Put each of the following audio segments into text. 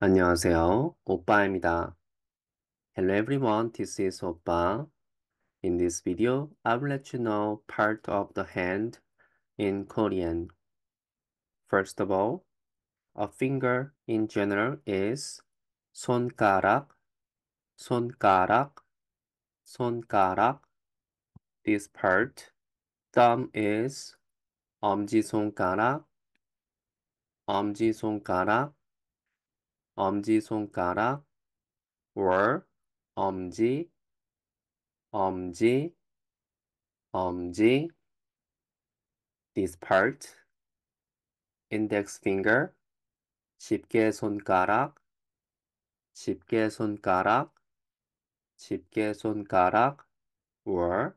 안녕하세요. 오빠입니다. Hello everyone, this is 오빠. In this video, I will let you know part of the hand in Korean. First of all, a finger in general is 손가락, 손가락, 손가락. This part, thumb is 엄지손가락, 엄지손가락. 엄지손가락 were 엄지 엄지 엄지 this part index finger 집게 손가락 집게 손가락 집게 손가락 were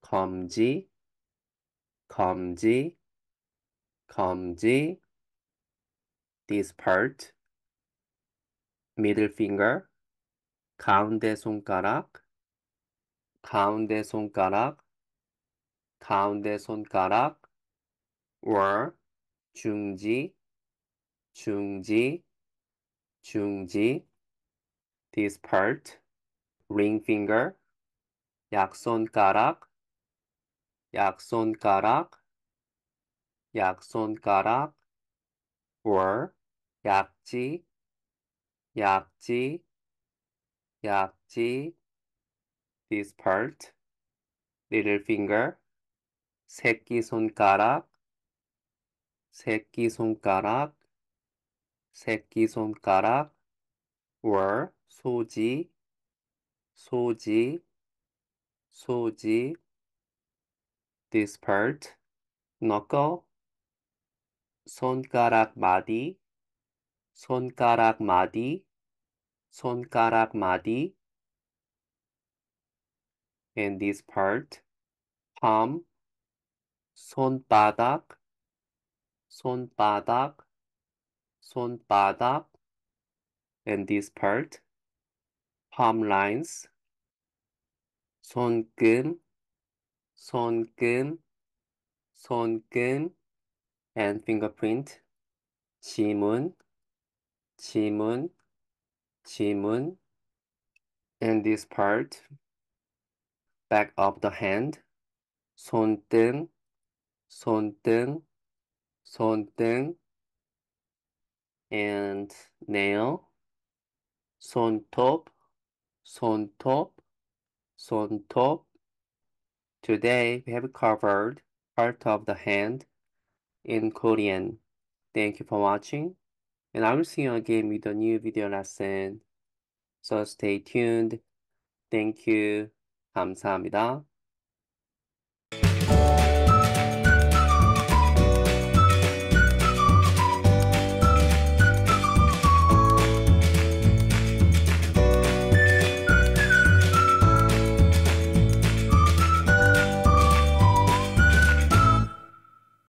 검지 검지 검지 this part middle finger, 가운데 손가락, 가운데 손가락, 가운데 손가락, or, 중지, 중지, 중지, this part, ring finger, 약손가락, 약손가락, 약손가락, or, 약지, 약지, 약지, this part, little finger, 새끼손가락, 새끼손가락, 새끼손가락, were, 소지, 소지, 소지, this part, knuckle, 손가락 마디, 손가락 마디, 손가락 마디 and this part palm 손바닥 손바닥 손바닥 and this part palm lines 손금 손금 손금 and fingerprint 지문 지문 지문 in this part, back of the hand, 손등, 손등, 손등, and nail, 손톱, 손톱, 손톱. Today we have covered part of the hand in Korean. Thank you for watching. And I will see you again with a new video lesson. So stay tuned. Thank you. 감사합니다.